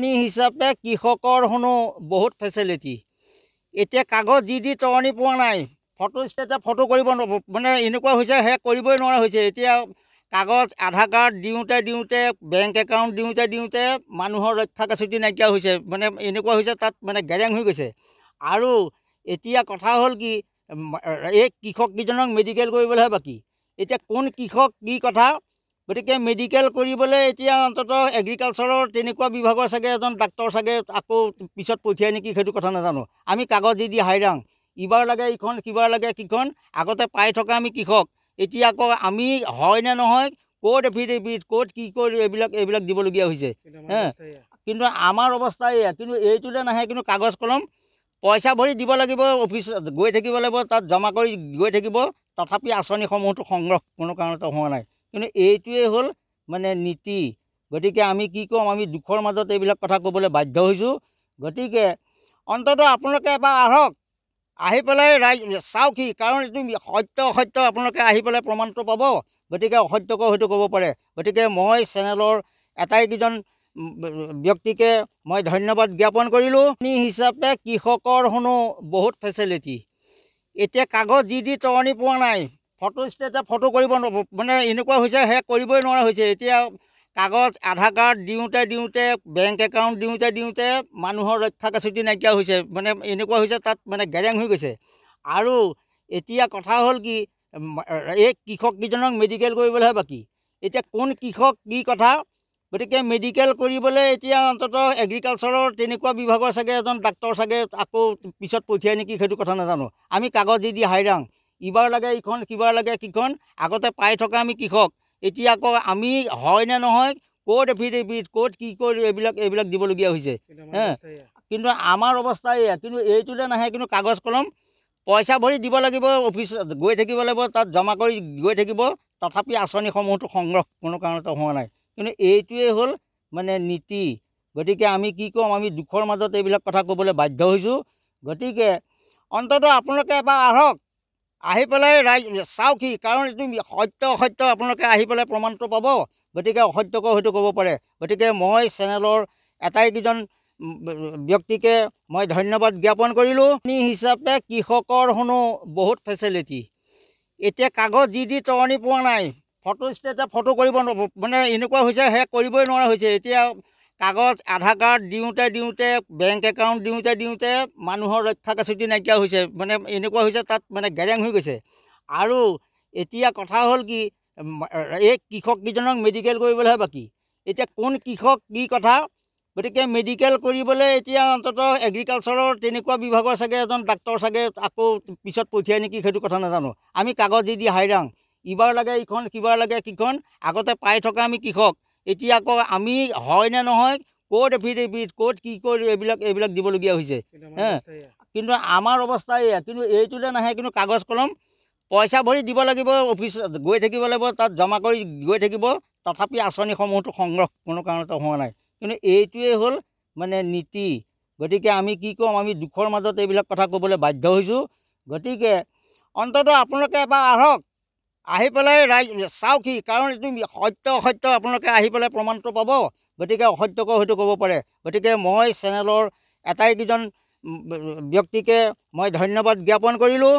তৰণী হিচাপে কৃষকৰ হেনো বহুত ফেচিলিটি এতিয়া কাগজ দি দি তৰণী পোৱা নাই ফটো ষ্টেটাছ ফটো কৰিব মানে এনেকুৱা হৈছে সেয়া কৰিবই নোৱাৰা হৈছে এতিয়া কাগজ আধাৰ কাৰ্ড দিওঁতে দিওঁতে বেংক একাউণ্ট দিওঁতে দিওঁতে মানুহৰ ৰক্ষা কাচুটি নাইকিয়া হৈছে মানে এনেকুৱা হৈছে তাত মানে গেৰেং হৈ গৈছে আৰু এতিয়া কথা হ'ল কি এই কৃষককেইজনক মেডিকেল কৰিবলৈহে বাকী এতিয়া কোন কৃষক কি কথা গতিকে মেডিকেল কৰিবলৈ এতিয়া অন্ততঃ এগ্ৰিকালচাৰৰ তেনেকুৱা বিভাগৰ চাগে এজন ডাক্তৰ চাগে আকৌ পিছত পঠিয়াই নেকি সেইটো কথা নাজানো আমি কাগজ দি হাইৰাং ইবাৰ লাগে ইখন সিবাৰ লাগে কিখন আগতে পাই থকা আমি কৃষক এতিয়া আকৌ আমি হয়নে নহয় ক'ত এফিডেভিট ক'ত কি কৰি এইবিলাক এইবিলাক দিবলগীয়া হৈছে কিন্তু আমাৰ অৱস্থা এয়া কিন্তু এইটোলৈ নাহে কিন্তু কাগজ কলম পইচা ভৰি দিব লাগিব অফিচ গৈ থাকিব লাগিব তাত জমা কৰি গৈ থাকিব তথাপি আঁচনিসমূহটো সংগ্ৰহ কোনো কাৰণতে হোৱা নাই কিন্তু এইটোৱেই হ'ল মানে নীতি গতিকে আমি কি ক'ম আমি দুখৰ মাজত এইবিলাক কথা ক'বলৈ বাধ্য হৈছোঁ গতিকে অন্ততঃ আপোনালোকে এবাৰ আহক আহি পেলাই ৰাইজ কি কাৰণ এইটো সত্য অসত্য আপোনালোকে আহি পেলাই প্ৰমাণটো পাব গতিকে অসত্যকৈ হয়তো ক'ব পাৰে গতিকে মই চেনেলৰ আটাইকেইজন ব্যক্তিকে মই ধন্যবাদ জ্ঞাপন কৰিলোঁ আমি হিচাপে কৃষকৰ হেনো বহুত ফেচিলিটি এতিয়া কাগজ যি দি তৰণি পোৱা নাই ফটো ষ্টেটে ফটো কৰিব মানে এনেকুৱা হৈছে সেই কৰিবই নোৱাৰা হৈছে এতিয়া কাগজ আধাৰ কাৰ্ড দিওঁতে দিওঁতে বেংক একাউণ্ট দিওঁতে দিওঁতে মানুহৰ ৰক্ষা কাচুটি নাইকিয়া হৈছে মানে এনেকুৱা হৈছে তাত মানে গেৰেং হৈ গৈছে আৰু এতিয়া কথা হ'ল কি এই কৃষককেইজনক মেডিকেল কৰিবলৈহে বাকী এতিয়া কোন কৃষক কি কথা গতিকে মেডিকেল কৰিবলৈ এতিয়া অন্ততঃ এগ্ৰিকালচাৰৰ তেনেকুৱা বিভাগৰ চাগে এজন ডাক্তৰ চাগে আকৌ পিছত পঠিয়াই নেকি সেইটো কথা নাজানো আমি কাগজ দি দি হাইৰাং কিবা লাগে ইখন কিবা লাগে কিখন আগতে পাই থকা আমি কৃষক এতিয়া আকৌ আমি হয়নে নহয় ক'ত এফিডেভিট ক'ত কি কৰি এইবিলাক এইবিলাক দিবলগীয়া হৈছে কিন্তু আমাৰ অৱস্থা এয়া কিন্তু এইটোলৈ নাহে কিন্তু কাগজ কলম পইচা ভৰি দিব লাগিব অফিচত গৈ থাকিব লাগিব তাত জমা কৰি গৈ থাকিব তথাপি আঁচনিসমূহটো সংগ্ৰহ কোনো কাৰণতে হোৱা নাই কিন্তু এইটোৱেই হ'ল মানে নীতি গতিকে আমি কি ক'ম আমি দুখৰ মাজত এইবিলাক কথা ক'বলৈ বাধ্য হৈছোঁ গতিকে অন্ততঃ আপোনালোকে এবাৰ আহক আহি পেলাই ৰাইজ চাওক কি কাৰণ এইটো সত্য অসত্য আপোনালোকে আহি পেলাই প্ৰমাণটো পাব গতিকে অসত্যকৈ হয়তো ক'ব পাৰে গতিকে মই চেনেলৰ আটাইকেইজন ব্যক্তিকে মই ধন্যবাদ জ্ঞাপন কৰিলোঁ আমি হিচাপে কৃষকৰ হেনো বহুত ফেচিলিটি এতিয়া কাগজ যি দি তৰণি পোৱা নাই ফটো ষ্টেটে ফটো কৰিব মানে এনেকুৱা হৈছে সেয়া কৰিবই নোৱাৰা হৈছে এতিয়া কাগজ আধাৰ কাৰ্ড দিওঁতে দিওঁতে বেংক একাউণ্ট দিওঁতে দিওঁতে মানুহৰ ৰক্ষা কাচুটি নাইকিয়া হৈছে মানে এনেকুৱা হৈছে তাত মানে গেৰেং হৈ গৈছে আৰু এতিয়া কথা হ'ল কি এই কৃষককেইজনক মেডিকেল কৰিবলৈহে বাকী এতিয়া কোন কৃষক কি কথা গতিকে মেডিকেল কৰিবলৈ এতিয়া অন্ততঃ এগ্ৰিকালচাৰৰ তেনেকুৱা বিভাগৰ চাগে এজন ডাক্তৰ চাগে আকৌ পিছত পঠিয়াই নেকি সেইটো কথা নাজানো আমি কাগজ দি দি হাইৰাং ইবাৰ লাগে ইখন সিবাৰ লাগে কিখন আগতে পাই থকা আমি কৃষক এতিয়া আকৌ আমি হয় নে নহয় ক'ত এফিডেভিট ক'ত কি কৰি এইবিলাক এইবিলাক দিবলগীয়া হৈছে কিন্তু আমাৰ অৱস্থা এয়া কিন্তু এইটোলে নাহে কিন্তু কাগজ কলম পইচা ভৰি দিব লাগিব অফিচত গৈ থাকিব লাগিব তাত জমা কৰি গৈ থাকিব তথাপি আঁচনিসমূহটো সংগ্ৰহ কোনো কাৰণতে হোৱা নাই কিন্তু এইটোৱেই হ'ল মানে নীতি গতিকে আমি কি ক'ম আমি দুখৰ মাজত এইবিলাক কথা ক'বলৈ বাধ্য হৈছোঁ গতিকে অন্ততঃ আপোনালোকে এবাৰ আহক আহি পেলাই ৰাইজ চাওক কি কাৰণ এইটো সত্য অসত্য আপোনালোকে আহি পেলাই প্ৰমাণটো পাব গতিকে অসত্যকৈ হয়তো ক'ব পাৰে গতিকে মই চেনেলৰ আটাইকেইজন ব্যক্তিকে মই ধন্যবাদ জ্ঞাপন কৰিলোঁ